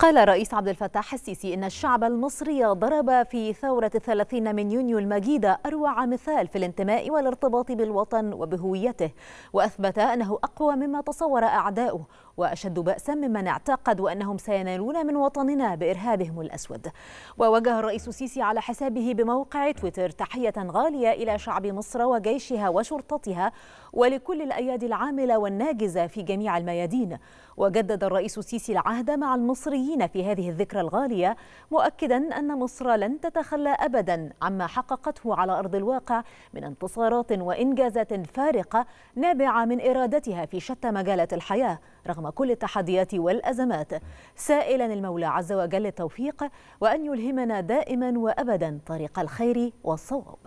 قال الرئيس عبد الفتاح السيسي إن الشعب المصري ضرب في ثورة الثلاثين من يونيو المجيدة أروع مثال في الانتماء والارتباط بالوطن وبهويته وأثبت أنه أقوى مما تصور أعداؤه وأشد بأسا ممن اعتقدوا أنهم سينالون من وطننا بإرهابهم الأسود ووجه الرئيس السيسي على حسابه بموقع تويتر تحية غالية إلى شعب مصر وجيشها وشرطتها ولكل الأيادي العاملة والناجزة في جميع الميادين وجدد الرئيس السيسي العهد مع المصريين في هذه الذكرى الغالية مؤكدا أن مصر لن تتخلى أبدا عما حققته على أرض الواقع من انتصارات وإنجازات فارقة نابعة من إرادتها في شتى مجالات الحياة رغم كل التحديات والأزمات سائلا المولى عز وجل التوفيق وأن يلهمنا دائما وأبدا طريق الخير والصواب